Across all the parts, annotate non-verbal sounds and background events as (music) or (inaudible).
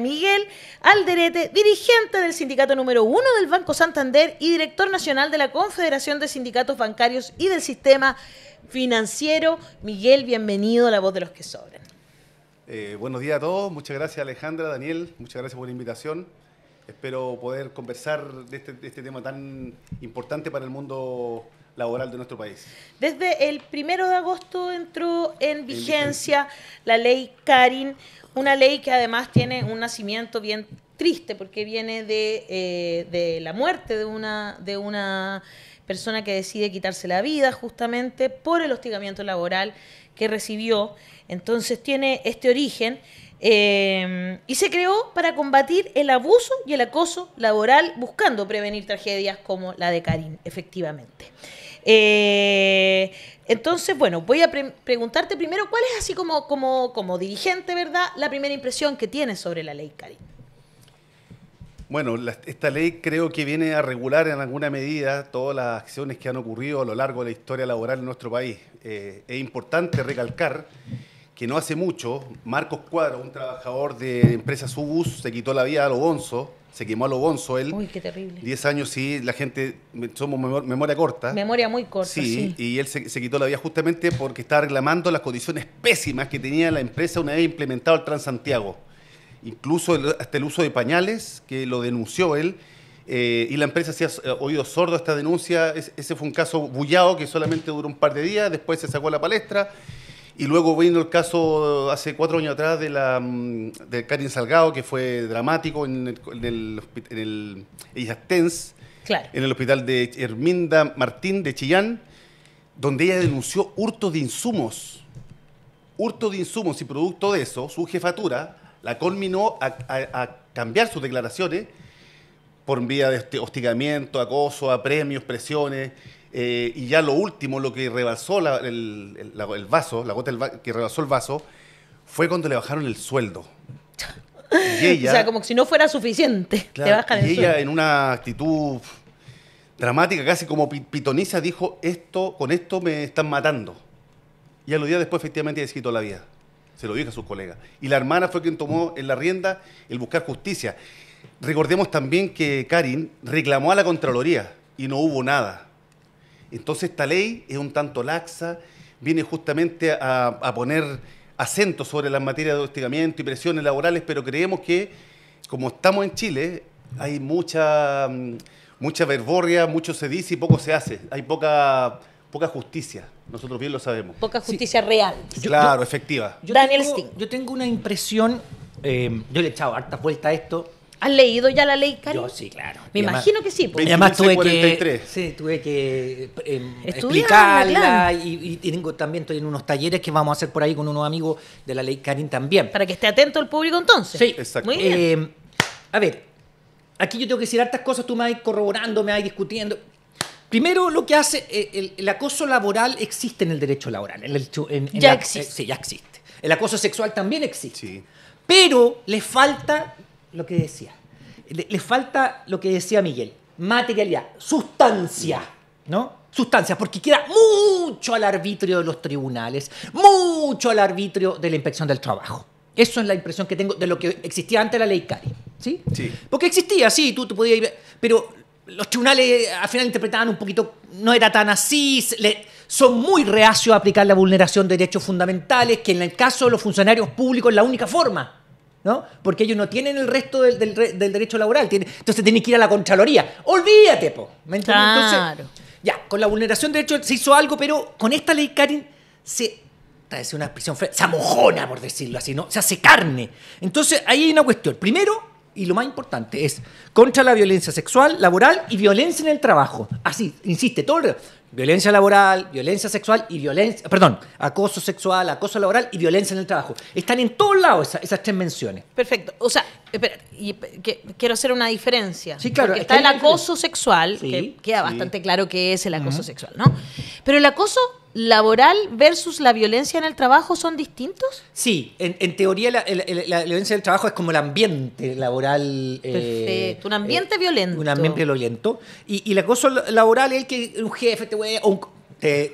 Miguel Alderete, dirigente del sindicato número uno del Banco Santander y director nacional de la Confederación de Sindicatos Bancarios y del Sistema Financiero. Miguel, bienvenido a La Voz de los que Sobran. Eh, buenos días a todos, muchas gracias Alejandra, Daniel, muchas gracias por la invitación. Espero poder conversar de este, este tema tan importante para el mundo laboral de nuestro país. Desde el primero de agosto entró en vigencia la ley Karin, una ley que además tiene un nacimiento bien triste porque viene eh, de, la muerte de una, de una persona que decide quitarse la vida justamente por el hostigamiento laboral que recibió. Entonces tiene este origen. Eh, y se creó para combatir el abuso y el acoso laboral, buscando prevenir tragedias como la de Karin, efectivamente. Eh, entonces, bueno, voy a preguntarte primero cuál es así como, como, como dirigente, ¿verdad? La primera impresión que tienes sobre la ley, cari Bueno, esta ley creo que viene a regular en alguna medida todas las acciones que han ocurrido a lo largo de la historia laboral en nuestro país. Eh, es importante recalcar que no hace mucho, Marcos Cuadro, un trabajador de empresa Subus, se quitó la vida a lo bonzo, se quemó a lo bonzo él. Uy, qué terrible. Diez años, sí, la gente, somos memoria corta. Memoria muy corta, sí. y él se, quitó la vida justamente porque estaba reclamando las condiciones pésimas que tenía la empresa una vez implementado el Transantiago. Incluso hasta el uso de pañales, que lo denunció él, eh, y la empresa hacía eh, oído sordo esta denuncia. ese fue un caso bullado que solamente duró un par de días, después se sacó a la palestra y luego vino el caso hace cuatro años atrás de, la, mm, de Karin Salgado, que fue dramático en el, en el, en el, hospital de Herminda Martín de Chillán, donde ella denunció hurto de insumos. Hurto de insumos y producto de eso, su jefatura la conminó a, a cambiar sus declaraciones por vía de hostigamiento, acoso, premios presiones. Eh, y ya lo último, lo que rebasó el, vaso, la gota que rebasó el vaso, fue cuando le bajaron el sueldo. (laughs) o sea, como si no fuera suficiente, bajan el y ella, en una actitud dramática, casi como pitoniza, dijo, esto, con esto me están matando. Y a los días después, efectivamente, ella se quitó la vida. Se lo dijo a sus colegas. Y la hermana fue quien tomó en la rienda el buscar justicia. Recordemos también que Karin reclamó a la Contraloría y no hubo nada. Entonces esta ley es un tanto laxa, viene justamente a, poner acento sobre las materias de hostigamiento y presiones laborales, pero creemos que como estamos en Chile, hay mucha, mm, mucha verborria, mucho se dice y poco se hace. Hay poca, poca justicia. Nosotros bien lo sabemos. Poca justicia real. claro, efectiva. Yo Daniel tengo, Sting. Yo tengo una impresión, eh, yo le he echado hartas vueltas a esto, ¿Has leído ya la ley, Karim? Yo sí, claro. Me imagino que sí. Porque... además tuve que, sí, tuve que em, explicarla y, también estoy en unos talleres que vamos a hacer por ahí con unos amigos de la ley Karim también. Para que esté atento el público entonces. Sí, exacto. Muy em, a ver, aquí yo tengo que decir hartas cosas, tú me vas corroborando, me vas discutiendo. Primero, lo que hace, eh, el, acoso laboral existe en el derecho laboral. ya existe. Eh, sí, ya existe. El acoso sexual también existe. Sí. Pero le falta lo que decía. Le, falta lo que decía Miguel, materialidad, sustancia, ¿no? Sustancia, porque queda mucho al arbitrio de los tribunales, mucho al arbitrio de la inspección del trabajo. Eso es la impresión que tengo de lo que existía antes de la ley CARI. ¿sí? ¿sí? Porque existía, sí, tú, tú podías ir, pero los tribunales eh, al final interpretaban un poquito, no era tan así, son muy reacios a aplicar la vulneración de derechos fundamentales, que en el caso de los funcionarios públicos es la única forma. ¿no? Porque ellos no tienen el resto del, del, derecho laboral. entonces tienen que ir a la Contraloría. Olvídate, po. claro. ya, con la vulneración de derechos se hizo algo, pero con esta ley Karin se una expresión se amojona, por decirlo así, ¿no? Se hace carne. Entonces, ahí hay una cuestión. Primero, y lo más importante es contra la violencia sexual, laboral y violencia en el trabajo. Así, insiste, todo el... Violencia laboral, violencia sexual y violencia, perdón, acoso sexual, acoso laboral y violencia en el trabajo. Están en todos lados esas, tres menciones. Perfecto. O sea, quiero hacer una diferencia. Sí, claro. Porque está el acoso sexual, que queda bastante claro que es el acoso sexual, ¿no? Pero el acoso laboral versus la violencia en el trabajo son distintos? Sí, en, teoría la, la, violencia del trabajo es como el ambiente laboral. Eh, Perfecto, un eh, ambiente violento. Un ambiente violento. Y, y el acoso laboral es el que un jefe te te,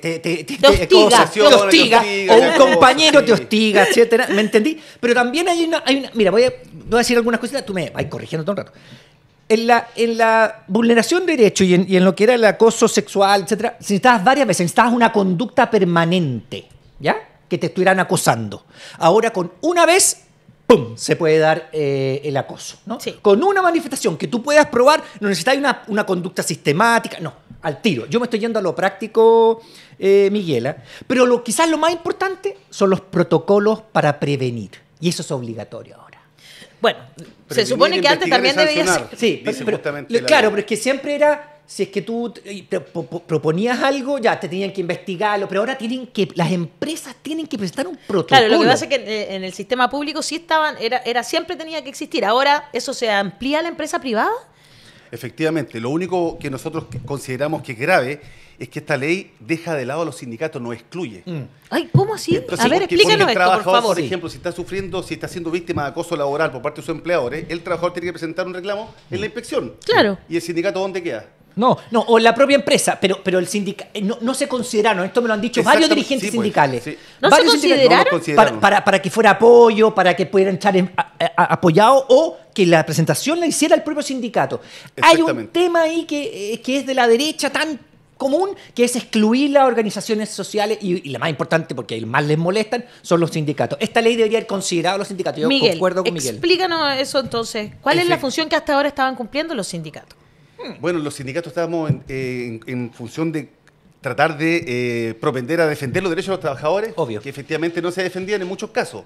hostiga, te hostiga, o un compañero te hostiga, etcétera. ¿Me entendí? Pero también hay una, hay mira, voy a, decir algunas cositas, tú me vas corrigiendo todo el rato en la, en la vulneración de derechos y en, lo que era el acoso sexual, etcétera, necesitabas varias veces, necesitabas una conducta permanente, ¿ya? Que te estuvieran acosando. Ahora con una vez ¡pum! se puede dar eh, el acoso. ¿no? Con una manifestación que tú puedas probar, no necesitas una, conducta sistemática, no, al tiro. Yo me estoy yendo a lo práctico, eh, Miguela, ¿eh? pero lo, quizás lo más importante son los protocolos para prevenir, y eso es obligatorio bueno, se supone que antes también debía ser. Sí, claro, pero es que siempre era. Si es que tú proponías algo, ya te tenían que investigarlo, pero ahora tienen que las empresas tienen que presentar un protocolo. Claro, lo que pasa es que eh, en el sistema público sí estaban, era, era siempre tenía que existir. Ahora eso se amplía a la empresa privada. Efectivamente, lo único que nosotros consideramos que es grave es que esta ley deja de lado a los sindicatos, no excluye. Mm. Ay, ¿cómo así? a ver, explícanos el esto, por ejemplo, si está sufriendo, si está siendo víctima de acoso laboral por parte de sus empleadores, ¿eh? el trabajador tiene que presentar un reclamo en la inspección. Claro. ¿Y el sindicato dónde queda? No, no, o la propia empresa, pero, pero el sindicato eh, no, se consideraron, esto me lo han dicho varios dirigentes pues, sindicales. ¿No se consideraron? Para, que fuera apoyo, para que pudieran estar en, o que la presentación la hiciera el propio sindicato. Hay un tema ahí que, eh, que es de la derecha tan común, que es excluir las organizaciones sociales y, la más importante, porque más les molestan, son los sindicatos. Esta ley debería haber considerado a los sindicatos. Yo Miguel, con Miguel. Explícanos eso entonces. ¿Cuál es la función que hasta ahora estaban cumpliendo los sindicatos? Hmm, bueno, los sindicatos estábamos en, función de tratar de eh, propender a defender los derechos de los trabajadores, que efectivamente no se defendían en muchos casos.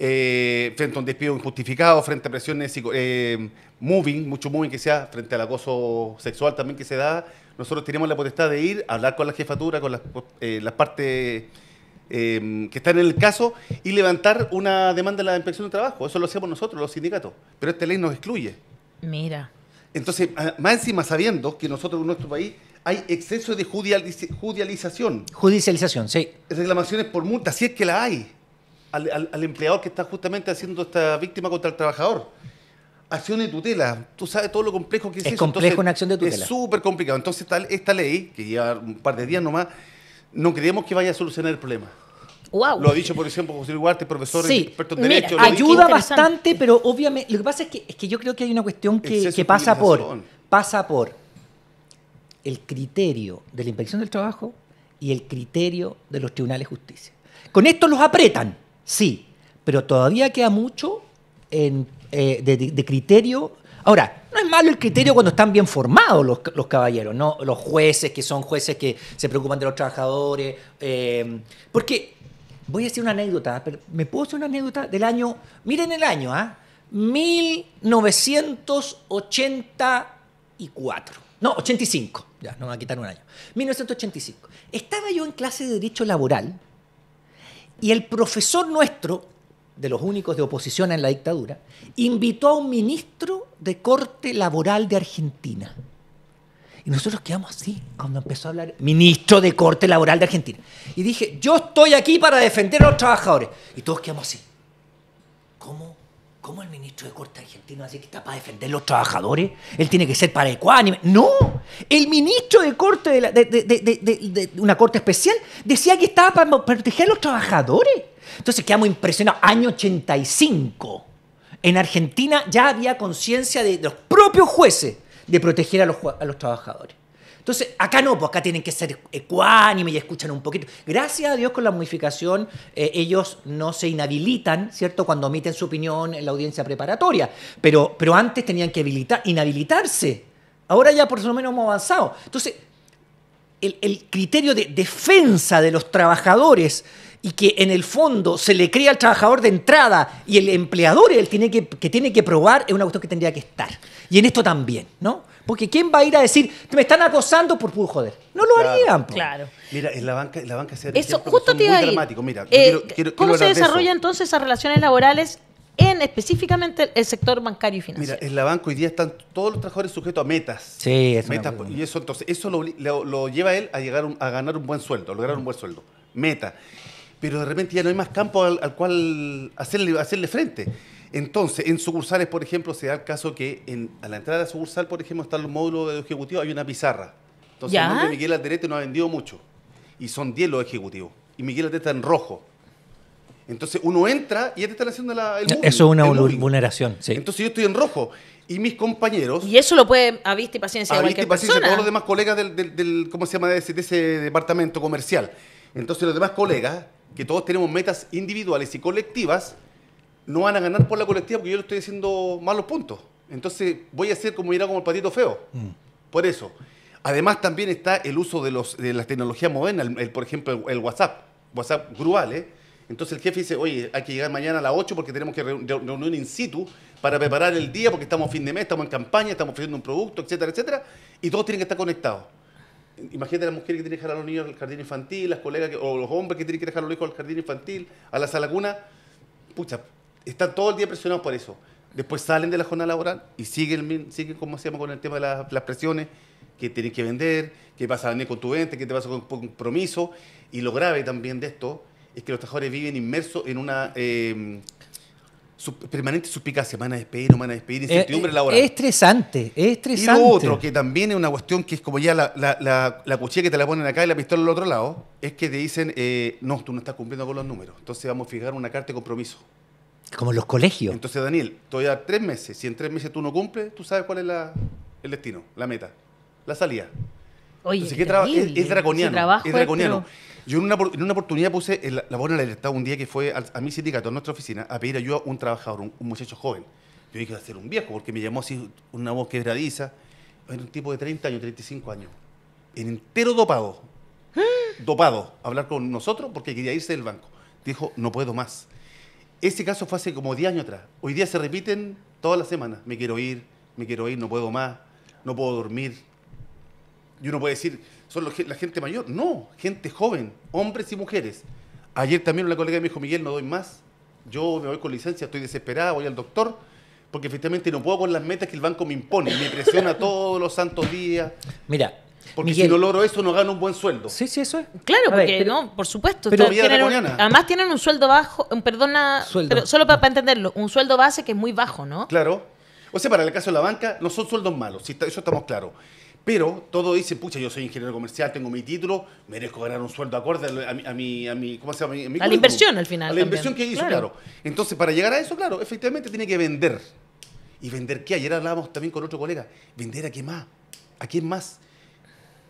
Eh, frente a un despido injustificado, frente a presiones eh, moving, mucho moving que sea, frente al acoso sexual también que se da, nosotros teníamos la potestad de ir a hablar con la jefatura, con las, eh, partes em, que están en el caso y levantar una demanda de la inspección de trabajo. Eso lo hacemos nosotros, los sindicatos. Pero esta ley nos excluye. Mira. Entonces, más encima sabiendo que nosotros en nuestro país hay exceso de judicialización. Judicialización, sí. Reclamaciones por multa, si es que la hay, al, al, al empleador que está justamente haciendo esta víctima contra el trabajador acción de tutela. Tú sabes todo lo complejo que es, es complejo una acción de tutela. Es súper complicado. Entonces, tal, esta ley, que lleva un par de días nomás, no creemos que vaya a solucionar el problema. Lo ha dicho, por ejemplo, José Iguarte, profesor sí. experto en Ayuda bastante, pero obviamente. Lo que pasa es que, yo creo que hay una cuestión que, pasa por. Pasa por el criterio de la inspección del trabajo y el criterio de los tribunales de justicia. Con esto los apretan, sí, pero todavía queda mucho en eh, de, criterio. Ahora, no es malo el criterio cuando están bien formados los, caballeros, ¿no? Los jueces, que son jueces que se preocupan de los trabajadores. Eh, porque, voy a decir una anécdota, pero ¿me puedo hacer una anécdota del año? Miren el año, ¿ah? 1984. No, 85. Ya, no me va a quitar un año. 1985. Estaba yo en clase de Derecho Laboral y el profesor nuestro de los únicos de oposición en la dictadura, invitó a un ministro de corte laboral de Argentina. Y nosotros quedamos así cuando empezó a hablar ministro de corte laboral de Argentina. Y dije, yo estoy aquí para defender a los trabajadores. Y todos quedamos así. ¿Cómo ¿Cómo el ministro de Corte argentino hace que está para defender los trabajadores? Él tiene que ser para ecuánime. No, el ministro de Corte de, una Corte especial decía que estaba para proteger a los trabajadores. Entonces quedamos impresionados. Año 85. En Argentina ya había conciencia de, los propios jueces de proteger a los trabajadores. Entonces, acá no, pues acá tienen que ser ecuánime y escuchan un poquito. Gracias a Dios con la modificación, eh, ellos no se inhabilitan, ¿cierto?, cuando omiten su opinión en la audiencia preparatoria. Pero, pero antes tenían que habilitar, inhabilitarse. Ahora ya por lo menos hemos avanzado. Entonces, el, criterio de defensa de los trabajadores y que en el fondo se le crea al trabajador de entrada y el empleador él tiene que, que tiene que probar es una cuestión que tendría que estar. Y en esto también, ¿no? Porque ¿quién va a ir a decir, me están acosando por puro joder? No lo harían. Claro. Mira, en la banca, en la banca se Eso, justo te muy dramático Mira, eh, ¿Cómo se desarrollan entonces esas relaciones laborales en específicamente el sector bancario y financiero. Mira, en la banca hoy día están todos los trabajadores sujetos a metas. Sí, metas, y eso entonces eso lo, lleva él a llegar a ganar un buen sueldo, a lograr un buen sueldo, meta. Pero de repente ya no hay más campo al, cual hacerle hacerle frente. Entonces, en sucursales, por ejemplo, se da el caso que en, a la entrada de la sucursal, por ejemplo, están los módulos de ejecutivo, hay una pizarra. Entonces, el Miguel Alderete no ha vendido mucho. Y son 10 los ejecutivos. Y Miguel Alderete está en rojo. Entonces, uno entra y ya te están haciendo la, Eso es una vulneración, sí. Entonces, yo estoy en rojo. Y mis compañeros... Y eso lo puede a vista y paciencia de A vista y paciencia todos los demás colegas del, ¿cómo se llama? de ese departamento comercial. Entonces, los demás colegas, que todos tenemos metas individuales y colectivas, no van a ganar por la colectiva porque yo le estoy haciendo malos puntos. Entonces voy a ser como irá como el patito feo. Mm. Por eso. Además también está el uso de, los, de las tecnologías modernas, el, por ejemplo el, WhatsApp, WhatsApp grual, ¿eh? Entonces el jefe dice, oye, hay que llegar mañana a las 8 porque tenemos que reunir in situ para preparar el día porque estamos a fin de mes, estamos en campaña, estamos ofreciendo un producto, etcétera, etcétera. Y todos tienen que estar conectados. Imagínate a las mujeres que tienen que dejar a los niños al jardín infantil, las colegas o los hombres que tienen que dejar a los hijos al jardín infantil, a la sala cuna. Pucha, están todo el día presionados por eso. Después salen de la jornada laboral y siguen, siguen como hacíamos con el tema de las, presiones, que tenés que vender, que vas a venir con tu venta, que te vas a tu compromiso. Y lo grave también de esto es que los trabajadores viven inmersos en una eh, permanente suspicacia. van a despedir, no van a despedir, eh, incertidumbre laboral. Es estresante, es estresante. Y lo otro, que también es una cuestión que es como ya la, la, cuchilla que te la ponen acá y la pistola al otro lado, es que te dicen, eh, no, tú no estás cumpliendo con los números. Entonces vamos a fijar una carta de compromiso. Como los colegios. Entonces, Daniel, todavía tres meses. Si en tres meses tú no cumples, tú sabes cuál es la, el destino, la meta, la salida. Oye, ¿qué es, es, draconiano. es draconiano. Yo en una, en una, oportunidad puse en la libertad un día que fue a, mi sindicato, a nuestra oficina, a pedir ayuda a un trabajador, un, muchacho joven. Yo dije, va a ser un viejo, porque me llamó así una voz quebradiza. Era un tipo de 30 años, 35 años. Entero dopado. ¿Ah? Dopado. hablar con nosotros porque quería irse del banco. Dijo, no puedo más. Ese caso fue hace como 10 años atrás. Hoy día se repiten todas las semanas. Me quiero ir, me quiero ir, no puedo más, no puedo dormir. Y uno puede decir, son la gente mayor. No, gente joven, hombres y mujeres. Ayer también una colega me dijo, Miguel, no doy más. Yo me voy con licencia, estoy desesperada, voy al doctor, porque efectivamente no puedo con las metas que el banco me impone. Me presiona (laughs) todos los santos días. Mira, porque si no logro eso, no gano un buen sueldo. Sí, sí, eso es. Claro, porque no, por supuesto. Pero además tienen un sueldo bajo, perdona, solo para, entenderlo, un sueldo base que es muy bajo, ¿no? Claro. O sea, para el caso de la banca, no son sueldos malos, eso estamos claros. Pero todo dice, pucha, yo soy ingeniero comercial, tengo mi título, merezco ganar un sueldo acorde a mi, a mi, a mi ¿cómo se llama? A, la inversión al final. A la inversión que hizo, claro. Entonces, para llegar a eso, claro, efectivamente tiene que vender. ¿Y vender qué? Ayer hablábamos también con otro colega. ¿Vender a qué más? ¿A quién más?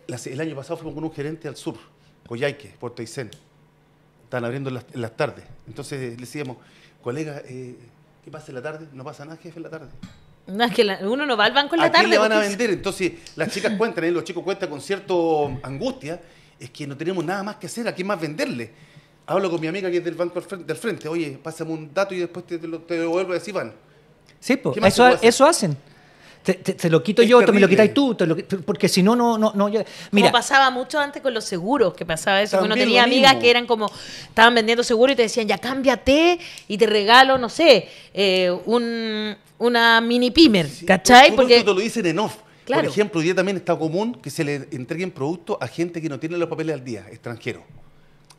el año pasado fuimos con un gerente al sur, Coyhaique, Puerto Aysén. están abriendo en las, tardes. Entonces le decíamos, colega, eh, ¿qué pasa en la tarde? No pasa nada, jefe, en la tarde. No, es que uno no va al banco en la tarde. ¿A le van a vender? Entonces las chicas cuentan, y ¿eh? los chicos cuentan con cierta angustia, es que no tenemos nada más que hacer, ¿a quién más venderle? Hablo con mi amiga que es del banco del frente, oye, pásame un dato y después te, lo, te vuelvo a decir, van. Sí, pues, eso, eso hacen. Te, lo quito yo, me lo quitáis tú, porque si no, no, no, mira. Como pasaba mucho antes con los seguros, que pasaba eso, uno tenía amigas que eran como, estaban vendiendo seguros y te decían, ya cámbiate y te regalo, no sé, eh, un, una mini pimer, ¿cachai? porque lo dicen en off. Por ejemplo, hoy día también está común que se le entreguen productos a gente que no tiene los papeles al día, extranjero.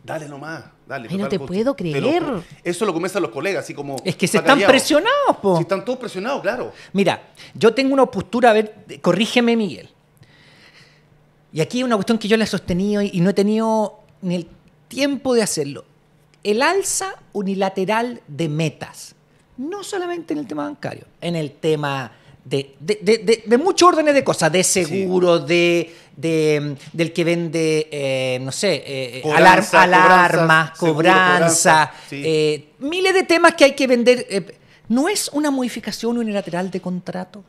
Dale nomás, dale. Ay, no te puedo creer. eso lo comienzan los colegas, así como. Es que se están presionados, po. Si están todos presionados, claro. Mira, yo tengo una postura, a ver, corrígeme, Miguel. Y aquí una cuestión que yo le he sostenido y, y no he tenido ni el tiempo de hacerlo. El alza unilateral de metas, no solamente en el tema bancario, en el tema de, muchos órdenes de cosas, de seguro, de, mm, del que vende, eh, no sé, eh, eh cobranza, cobranza, eh, miles de temas que hay que vender. ¿No es una modificación unilateral de contrato?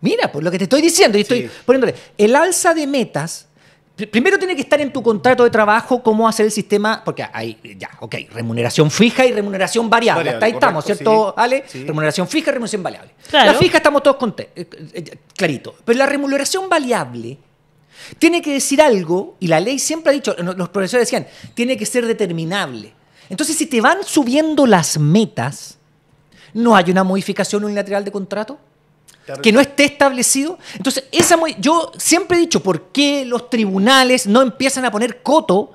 Mira, por pues, lo que te estoy diciendo, y estoy el alza de metas Primero tiene que estar en tu contrato de trabajo cómo hacer el sistema, porque hay, ya, ok, remuneración fija y remuneración variable. ahí estamos, ¿cierto, Ale? Remuneración fija y remuneración variable. La fija estamos todos contentos, eh, eh, eh, clarito. Pero la remuneración variable tiene que decir algo, y la ley siempre ha dicho, los profesores decían, tiene que ser determinable. Entonces, si te van subiendo las metas, ¿no hay una modificación unilateral de contrato? que no esté establecido. Entonces, esa yo siempre he dicho, ¿por qué los tribunales no empiezan a poner coto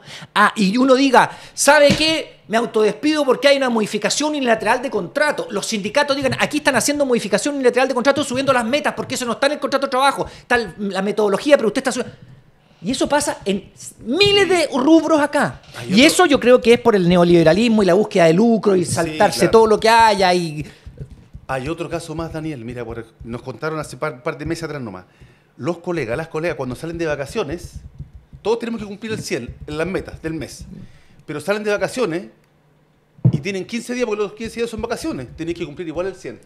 y uno diga, ¿sabe qué? Me autodespido porque hay una modificación unilateral de contrato. Los sindicatos digan, aquí están haciendo modificación unilateral de contrato, subiendo las metas, porque eso no está en el contrato de trabajo, está la metodología, pero usted está subiendo. Y eso pasa en miles de rubros acá. Y eso yo creo que es por el neoliberalismo y la búsqueda de lucro y saltarse todo lo que haya y hay otro caso más, Daniel. Mira, nos contaron hace un par, de meses atrás nomás. Los colegas, las colegas, cuando salen de vacaciones, todos tenemos que cumplir el 100, en las metas del mes. Pero salen de vacaciones y tienen 15 días, porque los 15 días son vacaciones. Tienes que cumplir igual el 100.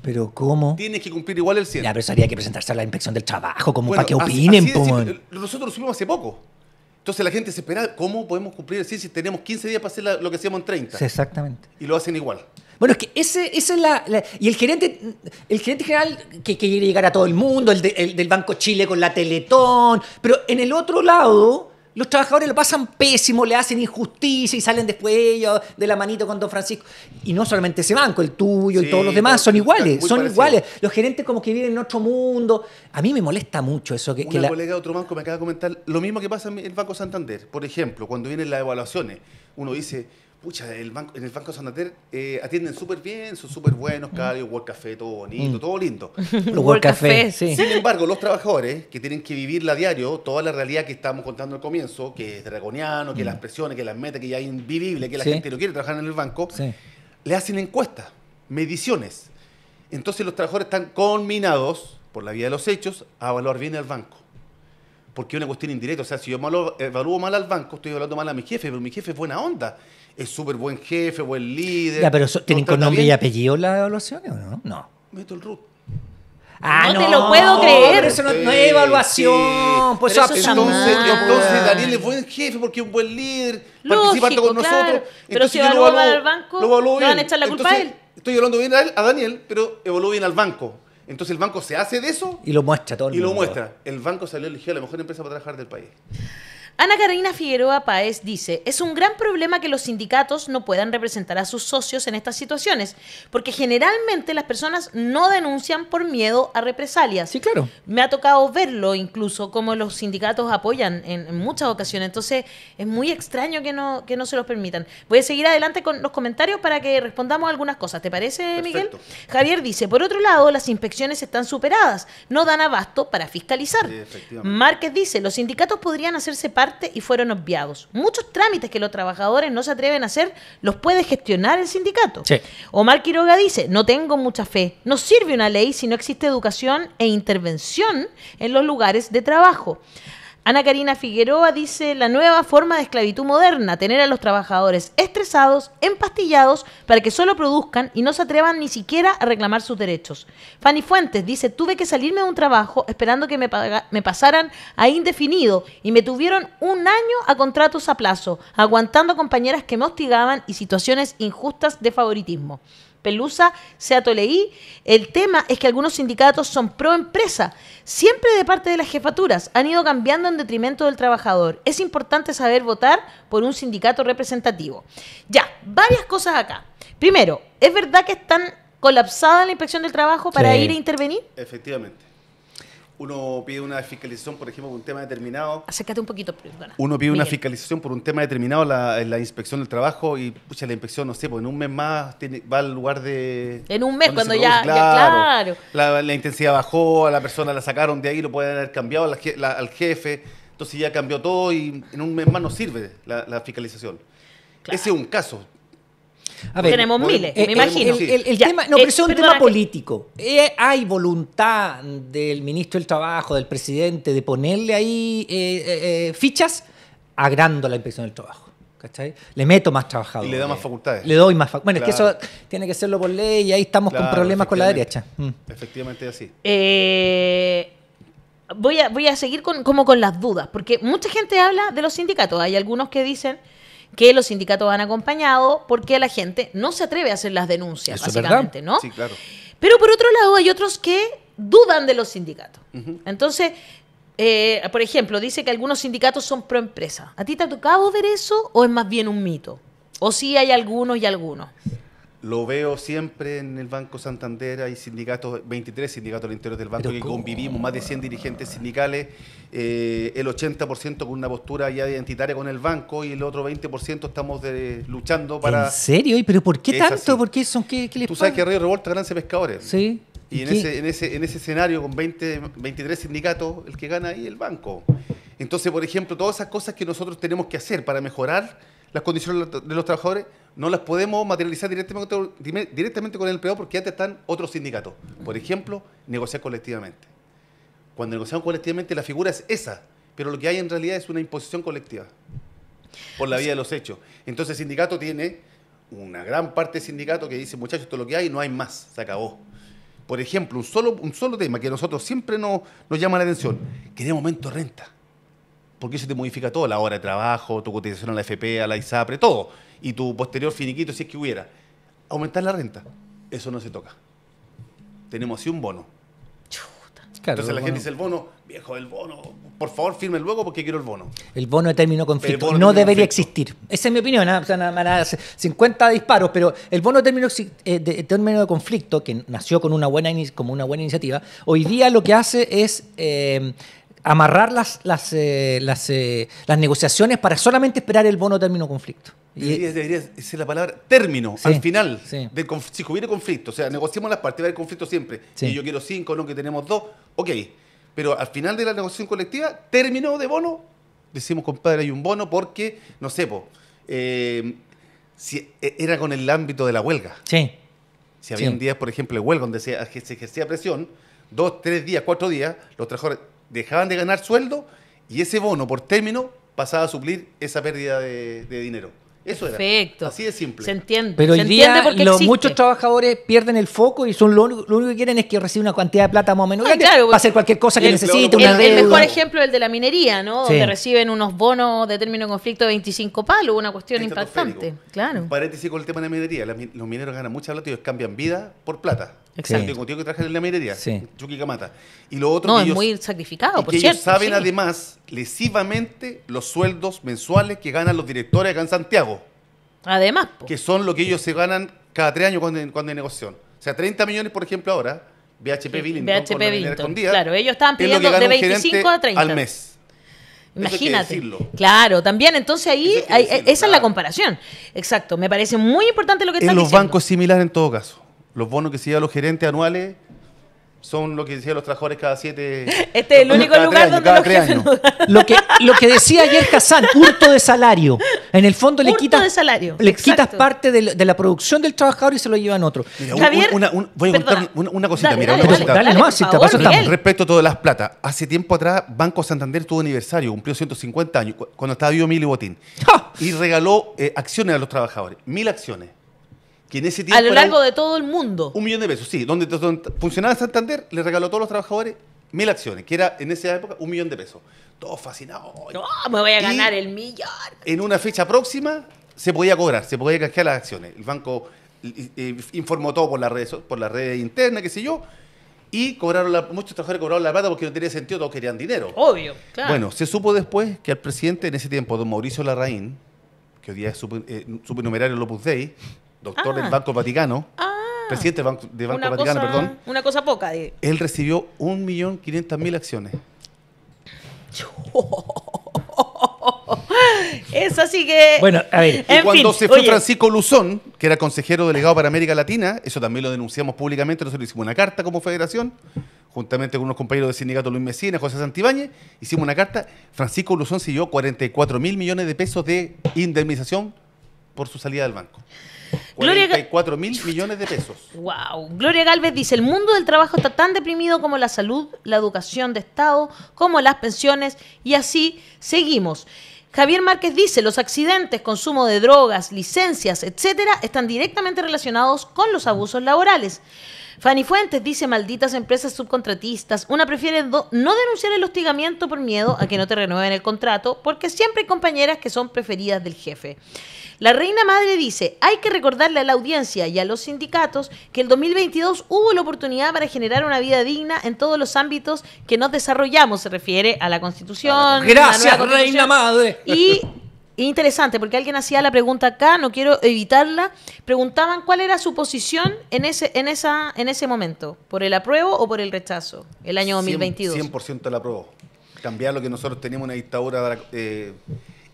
¿Pero cómo? Tienes que cumplir igual el 100. Ya, pero que presentarse a la inspección del trabajo, como para que opinen. ¿pues? nosotros lo subimos hace poco. Entonces la gente se espera, ¿cómo podemos cumplir? decir si tenemos 15 días para hacer lo que hacíamos en 30. exactamente. Y lo hacen igual. Bueno, es que ese, es la, Y el gerente el gerente general que quiere llegar a todo el mundo, el, del Banco Chile con la Teletón, pero en el otro lado los trabajadores lo pasan pésimo, le hacen injusticia y salen después ellos de la manito con Don Francisco. Y no solamente ese banco, el tuyo y todos los demás, son iguales, son iguales. Los gerentes como que viven en otro mundo. A mí me molesta mucho eso. Que, colega de otro banco me acaba de comentar lo mismo que pasa en el Banco Santander. Por ejemplo, cuando vienen las evaluaciones, uno dice pucha, banco, en el Banco Santander eh, atienden súper bien, son súper buenos, cada mm. World Café, todo bonito, mm. todo lindo. (laughs) los World Café, sí. Sin embargo, los trabajadores que tienen que vivir a diario, toda la realidad que estábamos contando al comienzo, que es dragoniano, que mm. las presiones, que las metas, que ya es invivible, que la gente no quiere trabajar en el banco, le hacen encuestas, mediciones. Entonces los trabajadores están conminados, por la vía de los hechos, a evaluar bien el banco porque es una cuestión indirecta. O sea, si yo malo, evalúo mal al banco, estoy hablando mal a mi jefe, pero mi jefe es buena onda es súper buen jefe, buen líder. Ya, pero ¿tienen con nombre y apellido las evaluaciones o no? No. Meto el root. Ah, no, no, te lo puedo creer. Eso no, es evaluación. Pues eso entonces, entonces, Daniel es buen jefe porque es un buen líder. participa con nosotros. Pero si evalúa al banco, lo bien. van a echar la culpa a él. Estoy hablando bien a, Daniel, pero evalúa bien al banco. Entonces el banco se hace de eso. Y lo muestra todo el Y lo muestra. El banco salió elegido la mejor empresa para trabajar del país. Ana Carolina Figueroa Paez dice, es un gran problema que los sindicatos no puedan representar a sus socios en estas situaciones, porque generalmente las personas no denuncian por miedo a represalias. Sí, claro. Me ha tocado verlo incluso, como los sindicatos apoyan en, muchas ocasiones, entonces es muy extraño que no, que no se los permitan. Voy a seguir adelante con los comentarios para que respondamos algunas cosas, ¿te parece, Miguel? Javier dice, por otro lado, las inspecciones están superadas, no dan abasto para fiscalizar. Márquez dice, los sindicatos podrían hacerse parte y fueron obviados. Muchos trámites que los trabajadores no se atreven a hacer los puede gestionar el sindicato. Omar Quiroga dice, no tengo mucha fe, no sirve una ley si no existe educación e intervención en los lugares de trabajo. Ana Karina Figueroa dice la nueva forma de esclavitud moderna, tener a los trabajadores estresados, empastillados, para que solo produzcan y no se atrevan ni siquiera a reclamar sus derechos. Fanny Fuentes dice, tuve que salirme de un trabajo esperando que me, pasaran a indefinido y me tuvieron un año a contratos a plazo, aguantando compañeras que me hostigaban y situaciones injustas de favoritismo. Pelusa, sea Toleí. El tema es que algunos sindicatos son pro empresa, siempre de parte de las jefaturas. Han ido cambiando en detrimento del trabajador. Es importante saber votar por un sindicato representativo. Ya, varias cosas acá. Primero, ¿es verdad que están colapsada la inspección del trabajo para ir a intervenir? Efectivamente uno pide una fiscalización, por ejemplo, por un tema determinado. Acércate un poquito, perdona. Pues, uno pide una fiscalización por un tema determinado la, la inspección del trabajo y, pucha, la inspección, no sé, pues en un mes más va al lugar de... En un mes, cuando ya, claro. La, intensidad bajó, a la persona la sacaron de ahí, lo pueden haber cambiado al jefe, entonces ya cambió todo y en un mes más no sirve la, fiscalización. Ese es un caso tenemos miles, me eh, imagino. Eh, tema, no, eh, pero es un tema político. hay voluntad del ministro del Trabajo, del presidente, de ponerle ahí fichas agrando la inspección del trabajo. ¿Cachai? Le meto más trabajadores. Y le da más facultades. Le doy más facultades. Bueno, es que eso tiene que serlo por ley y ahí estamos con problemas con la derecha. Efectivamente, mm. así. voy a, voy a seguir con, como con las dudas, porque mucha gente habla de los sindicatos. Hay algunos que dicen que los sindicatos han acompañado porque la gente no se atreve a hacer las denuncias, básicamente, ¿no? Sí, claro. Pero por otro lado hay otros que dudan de los sindicatos. Entonces, eh, por ejemplo, dice que algunos sindicatos son pro empresa. ¿A ti te ha tocado ver eso o es más bien un mito? ¿O sí hay algunos y algunos? Lo veo siempre en el Banco Santander, hay sindicatos, 23 sindicatos al interior del banco que convivimos, más de 100 dirigentes sindicales, eh, el 80% con una postura ya identitaria con el banco y el otro 20% estamos luchando para... ¿En serio? ¿Y pero por qué tanto? ¿Por qué son? ¿Qué, Tú sabes que Río Revolta ganancia pescadores. Sí. Y, en, ese, en, ese, en ese escenario con 20, 23 sindicatos, el que gana ahí el banco. Entonces, por ejemplo, todas esas cosas que nosotros tenemos que hacer para mejorar las condiciones de los trabajadores no las podemos materializar directamente, con el empleado porque ya te están otros sindicatos. Por ejemplo, negociar colectivamente. Cuando negociamos colectivamente la figura es esa, pero lo que hay en realidad es una imposición colectiva por la vía de los hechos. Entonces el sindicato tiene una gran parte de sindicato que dice, muchachos, esto es lo que hay, no hay más, se acabó. Por ejemplo, un solo, un solo tema que a nosotros siempre nos, nos llama la atención, que de momento renta. Porque eso te modifica todo, la hora de trabajo, tu cotización a la FP, a la ISAPRE, todo y tu posterior finiquito, si es que hubiera, aumentar la renta, eso no se toca. Tenemos así un bono. Entonces la gente dice el bono, viejo, el bono, por favor firme luego porque quiero el bono. El bono de término conflicto no debería existir. Esa es mi opinión, ¿eh? nada, 50 disparos, pero el bono de término, eh, de término de conflicto, que nació con una buena como una buena iniciativa, hoy día lo que hace es... Eh, amarrar las, las, las, las negociaciones para solamente esperar el bono de término conflicto. Debería, ser la palabra término al final. De, si hubiera conflicto, o sea, negociamos las partes, va conflicto siempre. si yo quiero cinco, no, que tenemos dos, ok. Pero al final de la negociación colectiva, término de bono, decimos, compadre, hay un bono porque, no sé, eh, si, eh, era con el ámbito de la huelga. Sí. Si había un día, por ejemplo, de huelga donde se, ejercía presión, dos, tres días, cuatro días, los trabajadores dejaban de ganar sueldo y ese bono por término pasaba a suplir esa pérdida de dinero. Eso era. Así de simple. Se entiende. Pero hoy día los, muchos trabajadores pierden el foco y son lo, único que quieren es que reciban una cantidad de plata más o menos Va para pues, hacer cualquier cosa que necesite. el, mejor ejemplo es el de la minería, ¿no? Donde reciben unos bonos de término de conflicto de 25 palos, una cuestión impactante. Claro. Paréntesis con el tema de la minería. Los mineros ganan mucha plata y ellos cambian vida por plata. Exacto. tío que traje de la minería, sí. Chucky Camata. Y lo otro. No, que es muy sacrificado, y que ellos saben además lesivamente los sueldos mensuales que ganan los directores acá en Santiago. Además. Que son lo que ellos se ganan cada tres años cuando, hay negociación O sea, 30 millones, por ejemplo, ahora, BHP Billington. BHP Billington. Claro, ellos estaban pidiendo de 25 a 30. Al mes. Imagínate. Claro, también. Entonces ahí, esa es la comparación. Exacto. Me parece muy importante lo que está diciendo. En los bancos similar en todo caso los bonos que se llevan los gerentes anuales son lo que decían los trabajadores cada siete. (laughs) Este es el único lugar donde cada tres años. Lo que, lo que decía ayer Hassan, hurto de salario. En el fondo le quitas, de salario. Le parte de, la producción del trabajador y se lo llevan otro. una, voy a contar una, cosita. mira, Respecto a todas las plata, hace tiempo atrás Banco Santander tuvo aniversario, cumplió 150 años, cuando estaba vivo y Botín. y regaló eh, acciones a los trabajadores, mil acciones que A lo largo de todo el mundo. Un millón de pesos, sí. Donde, funcionaba Santander, le regaló a todos los trabajadores mil acciones, que era en esa época un millón de pesos. Todos fascinados. No, me voy a ganar el millón. En una fecha próxima se podía cobrar, se podía canjear las acciones. El banco informó todo por las redes, por la internas, qué sé yo. Y cobraron la, muchos trabajadores cobraron la plata porque no tenía sentido, todos querían dinero. Obvio, claro. Bueno, se supo después que al presidente en ese tiempo, don Mauricio Larraín, que hoy día es eh, supernumerario en supernumerario Lopus Dei, doctor del ah. Banco Vaticano, ah. presidente del Banco, una Vaticano, cosa, perdón. Una cosa poca. Él recibió 1.500.000 acciones. (laughs) Eso sí que. Bueno, a ver. cuando se fue Francisco Luzón, que era consejero delegado para América Latina, eso también lo denunciamos públicamente, nosotros hicimos una carta como federación, juntamente con unos compañeros del sindicato Luis Mesina, José Santibáñez, hicimos una carta. Francisco Luzón siguió 44 mil millones de pesos de indemnización por su salida del banco. 44 mil millones de pesos. Wow. Gloria Galvez dice, el mundo del trabajo está tan deprimido como la salud, la educación de Estado, como las pensiones, y así seguimos. Javier Márquez dice, los accidentes, consumo de drogas, licencias, etcétera, están directamente relacionados con los abusos laborales. Fanny Fuentes dice, malditas empresas subcontratistas, una prefiere no denunciar el hostigamiento por miedo a que no te renueven el contrato, porque siempre hay compañeras que son preferidas del jefe. La reina madre dice, hay que recordarle a la audiencia y a los sindicatos que el 2022 hubo la oportunidad para generar una vida digna en todos los ámbitos que nos desarrollamos, se refiere a la constitución. Gracias, reina madre. Y interesante, porque alguien hacía la pregunta acá, no quiero evitarla. Preguntaban cuál era su posición en ese, en esa, en ese momento, por el apruebo o por el rechazo, el año 2022. 100%, 100% el apruebo. Cambiar lo que nosotros teníamos una dictadura eh,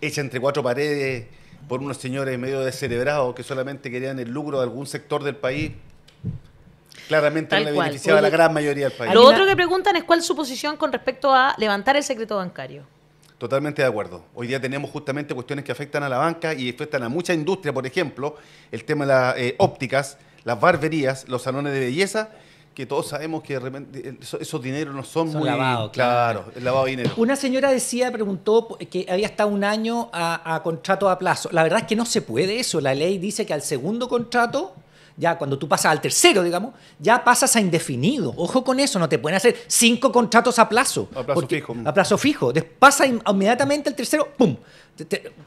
hecha entre cuatro paredes por unos señores medio descerebrados que solamente querían el lucro de algún sector del país. Claramente no le beneficiaba a la gran mayoría del país. Lo otro que preguntan es cuál es su posición con respecto a levantar el secreto bancario. Totalmente de acuerdo. Hoy día tenemos justamente cuestiones que afectan a la banca y afectan a mucha industria, por ejemplo, el tema de las eh, ópticas, las barberías, los salones de belleza, que todos sabemos que eh, esos, dineros no son, muy lavados. Claro, el lavado de dinero. Una señora decía, preguntó que había estado un año a, contrato a plazo. La verdad es que no se puede eso. La ley dice que al segundo contrato ya cuando tú pasas al tercero, digamos, ya pasas a indefinido. Ojo con eso, no te pueden hacer cinco contratos a plazo. A plazo fijo. A plazo fijo. Pasa inmediatamente al tercero, ¡pum!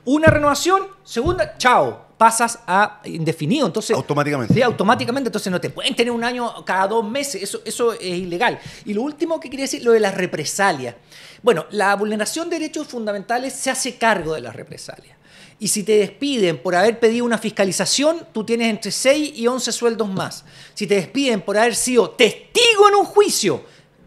Una renovación, segunda, chao, pasas a indefinido. Entonces, automáticamente. Sí, automáticamente. Entonces no te pueden tener un año cada dos meses. Eso, eso es ilegal. Y lo último que quería decir, lo de las represalias. Bueno, la vulneración de derechos fundamentales se hace cargo de las represalias. Y si te despiden por haber pedido una fiscalización, tú tienes entre 6 y 11 sueldos más. Si te despiden por haber sido testigo en un juicio,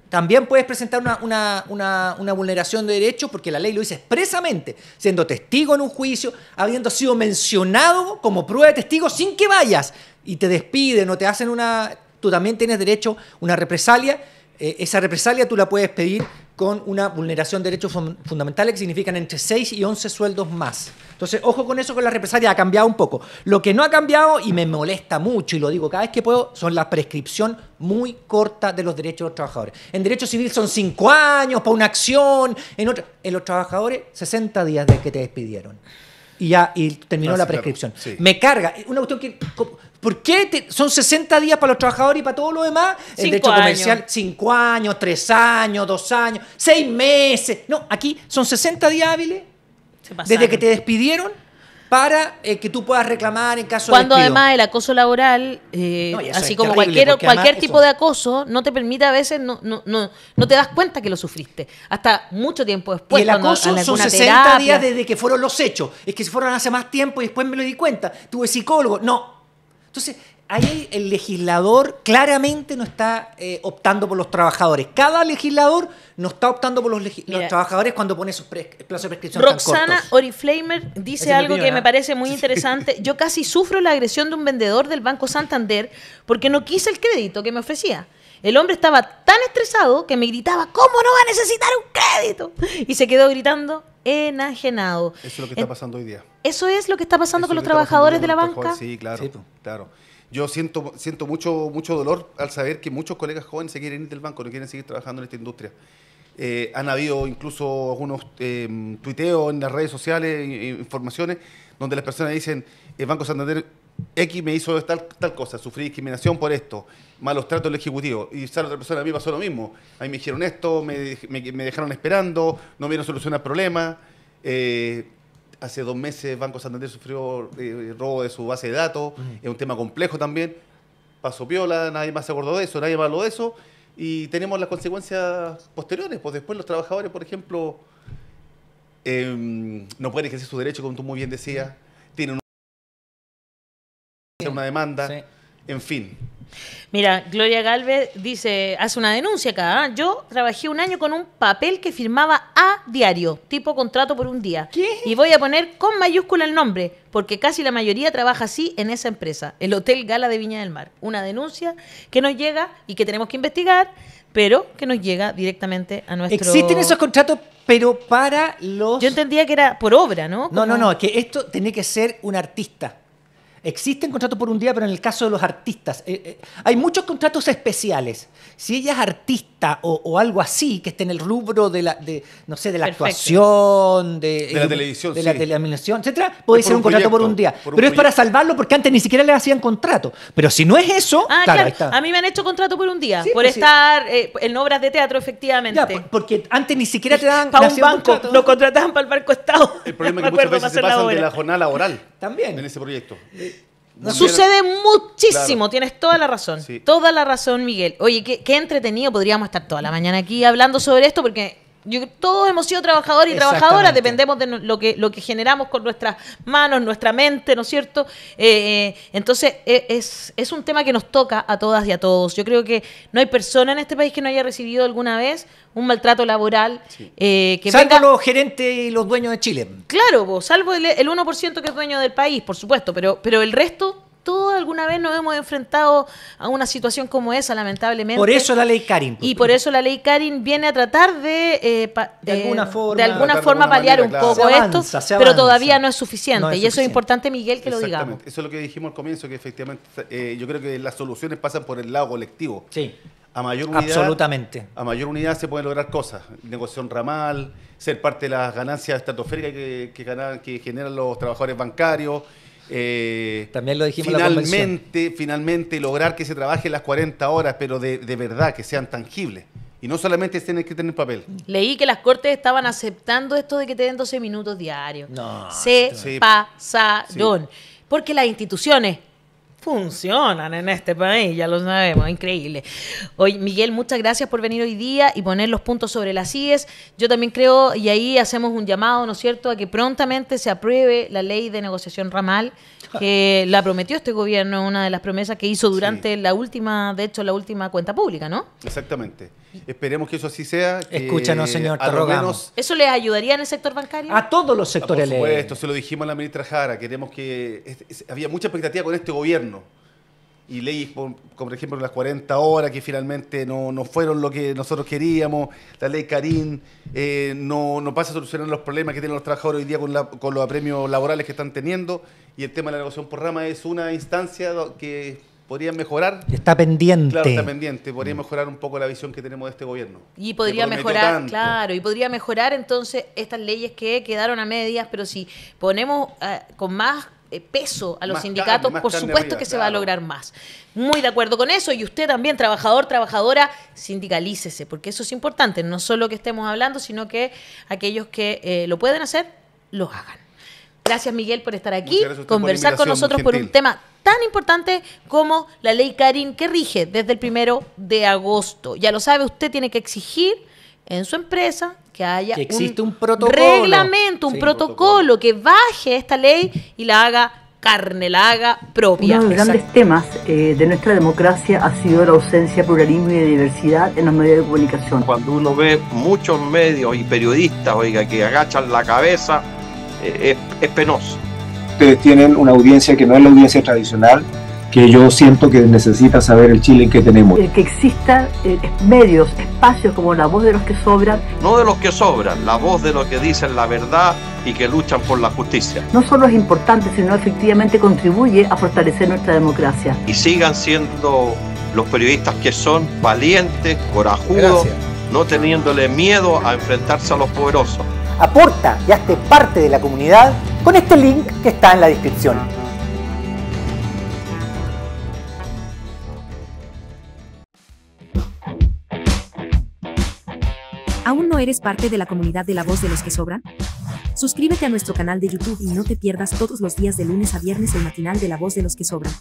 también puedes presentar una, vulneración de derechos porque la ley lo dice expresamente, siendo testigo en un juicio, habiendo sido mencionado como prueba de testigo sin que vayas y te despiden o te hacen una... Tú también tienes derecho a una represalia. Eh, esa represalia tú la puedes pedir con una vulneración de derechos fundamentales que significan entre 6 y 11 sueldos más. Entonces, ojo con eso, con la represalia, ha cambiado un poco. Lo que no ha cambiado y me molesta mucho, y lo digo cada vez que puedo, son la prescripción muy corta de los derechos de los trabajadores. En derecho civil son 5 años para una acción, en, otros, en los trabajadores 60 días de que te despidieron. Y ya y terminó ah, la prescripción. Me carga, una cuestión que ¿Por qué son 60 días para los trabajadores y para todos los demás? Cinco el comercial, años. 5 años, 3 años, 2 años, 6 meses. No, aquí son 60 días hábiles desde que te despidieron para eh, que tú puedas reclamar en caso Cuando además el acoso laboral, eh, así como cualquier, cualquier tipo de acoso, no te permite a veces, no, no, no, te das cuenta que lo sufriste. Hasta mucho tiempo después. Y el acoso son 60 días desde que fueron los hechos. Es que se fueron hace más tiempo y después me lo di cuenta. Tuve psicólogo. No, entonces, ahí el legislador claramente no está eh, optando por los trabajadores. Cada legislador no está optando por los, trabajadores cuando pone sus plazos de prescripción. Roxana Oriflamer dice algo que ¿eh? me parece muy interesante. Yo casi sufro la agresión de un vendedor del Banco Santander porque no quise el crédito que me ofrecía. El hombre estaba tan estresado que me gritaba, ¿cómo no va a necesitar un crédito? Y se quedó gritando enajenado. Eso es lo que está pasando hoy día. Eso es lo que está pasando con los trabajadores de la banca. Sí, claro, claro. Yo siento, siento mucho, mucho dolor al saber que muchos colegas jóvenes se quieren ir del banco, no quieren seguir trabajando en esta industria. Eh, han habido incluso algunos em, tuiteos en las redes sociales, informaciones, donde las personas dicen, el eh, Banco Santander X me hizo tal, cosa, sufrí discriminación por esto, malos tratos del Ejecutivo. Y sale otra persona, a mí pasó lo mismo. A mí me hicieron esto, me, dejaron esperando, no vieron solucionar solución problema. Eh, hace dos meses Banco Santander sufrió eh, robo de su base de datos, mm. es un tema complejo también. Pasó piola, nadie más se acordó de eso, nadie más habló de eso. Y tenemos las consecuencias posteriores, pues después los trabajadores, por ejemplo, em, no pueden ejercer su derecho, como tú muy bien decías una demanda. En fin. Mira, Gloria Galvez dice, hace una denuncia acá. ¿ah? Yo trabajé un año con un papel que firmaba a diario, tipo contrato por un día. Y voy a poner con mayúscula el nombre, porque casi la mayoría trabaja así en esa empresa, el Hotel Gala de Viña del Mar. Una denuncia que nos llega y que tenemos que investigar, pero que nos llega directamente a nuestro... Existen esos contratos, pero para los... Yo entendía que era por obra, ¿no? No, no, no, que esto tiene que ser un artista. Existen contratos por un día, pero en el caso de los artistas, eh, eh, hay muchos contratos especiales. Si ella es artista o, algo así, que esté en el rubro de la, de, no sé, de la actuación, de, la eh, televisión, de la etcétera, puede ser un, contrato por un día. pero es para salvarlo porque antes ni siquiera le hacían contrato. Pero si no es eso, ah, claro, a mí me han hecho contrato por un día, por pues estar en obras de teatro, efectivamente. porque antes ni siquiera te (laughs) daban... para un banco, lo contrataban para el barco Estado. El problema es que (laughs) muchas veces se pasan de la jornada laboral también. En ese proyecto. Eh, Sucede muchísimo, tienes toda la razón. Toda la razón, Miguel. Oye, qué, entretenido, podríamos estar toda la mañana aquí hablando sobre esto porque todos hemos sido trabajadores y trabajadoras, dependemos de lo que, lo que generamos con nuestras manos, nuestra mente, ¿no es cierto? Eh, eh, entonces, e, es, es un tema que nos toca a todas y a todos. Yo creo que no hay persona en este país que no haya recibido alguna vez un maltrato laboral. Eh, que salvo los gerentes y los dueños de Chile. Claro, salvo el, el 1% que es dueño del país, por supuesto, pero, pero el resto todos alguna vez nos hemos enfrentado a una situación como esa, lamentablemente. Por eso la ley Karin. Pues. Y por eso la ley Karin viene a tratar de, eh, de, eh, alguna forma, de alguna forma paliar un poco esto, pero todavía no es suficiente. y eso es importante, Miguel, que lo digamos. Eso es lo que dijimos al comienzo, que efectivamente eh, yo creo que las soluciones pasan por el lado colectivo. Sí. A mayor unidad, Absolutamente. A mayor unidad se pueden lograr cosas. Negociación ramal, ser parte de las ganancias estratosféricas que generan los trabajadores bancarios, eh, También lo dijimos finalmente, finalmente lograr que se trabaje las 40 horas, pero de, verdad, que sean tangibles. Y no solamente tienen que tener papel. Leí que las cortes estaban aceptando esto de que te den 12 minutos diarios. No. Se pasaron. Porque las instituciones funcionan en este país, ya lo sabemos, increíble. Hoy, Miguel, muchas gracias por venir hoy día y poner los puntos sobre las IES. Yo también creo, y ahí hacemos un llamado, ¿no es cierto?, a que prontamente se apruebe la ley de negociación ramal que la prometió este gobierno, una de las promesas que hizo durante la última, de hecho, la última cuenta pública, ¿no? Exactamente. Esperemos que eso así sea. Escúchanos, señor, ¿Eso le ayudaría en el sector bancario? A todos los ah, sectores. Por supuesto, se lo dijimos a la ministra Jara, queremos que... había mucha expectativa con este gobierno y leyes como por ejemplo las 40 horas que finalmente no, fueron lo que nosotros queríamos, la ley Karim eh, no, no, pasa a solucionar los problemas que tienen los trabajadores hoy día con, los apremios laborales que están teniendo y el tema de la negociación por rama es una instancia que podría mejorar. Está pendiente. Claro, está pendiente. Podría mm. mejorar un poco la visión que tenemos de este gobierno. Y podría mejorar, claro, y podría mejorar entonces estas leyes que quedaron a medias, pero si ponemos eh, con más eh, peso a los sindicatos, por supuesto que se va a lograr más. Muy de acuerdo con eso. Y usted también, trabajador, trabajadora, sindicalícese, porque eso es importante. No solo que estemos hablando, sino que aquellos que eh, lo pueden hacer, lo hagan. Gracias, Miguel, por estar aquí, conversar con nosotros por un tema tan importante como la ley Karim que rige desde el primero de agosto. Ya lo sabe, usted tiene que exigir en su empresa, que haya un, reglamento, un protocolo, que baje esta ley y la haga carne, la haga propia. Uno de los grandes temas eh, de nuestra democracia ha sido la ausencia de pluralismo y de diversidad en los medios de comunicación. Cuando uno ve muchos medios y periodistas, oiga, que agachan la cabeza, eh, es, es penoso. Ustedes tienen una audiencia que no es la audiencia tradicional, que yo siento que necesita saber el Chile que tenemos. que existan eh, medios, espacios como la voz de los que sobran. No de los que sobran, la voz de los que dicen la verdad y que luchan por la justicia. No solo es importante, sino efectivamente contribuye a fortalecer nuestra democracia. Y sigan siendo los periodistas que son valientes, corajudos, no teniéndole miedo a enfrentarse a los poderosos. Aporta y hazte parte de la comunidad con este link que está en la descripción. ¿Aún no eres parte de la comunidad de la voz de los que sobran? Suscríbete a nuestro canal de YouTube y no te pierdas todos los días de lunes a viernes el matinal de la voz de los que sobran.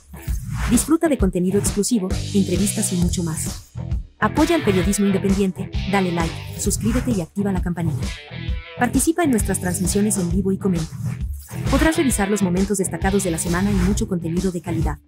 Disfruta de contenido exclusivo, entrevistas y mucho más. Apoya al periodismo independiente, dale like, suscríbete y activa la campanita. Participa en nuestras transmisiones en vivo y comenta. Podrás revisar los momentos destacados de la semana y mucho contenido de calidad.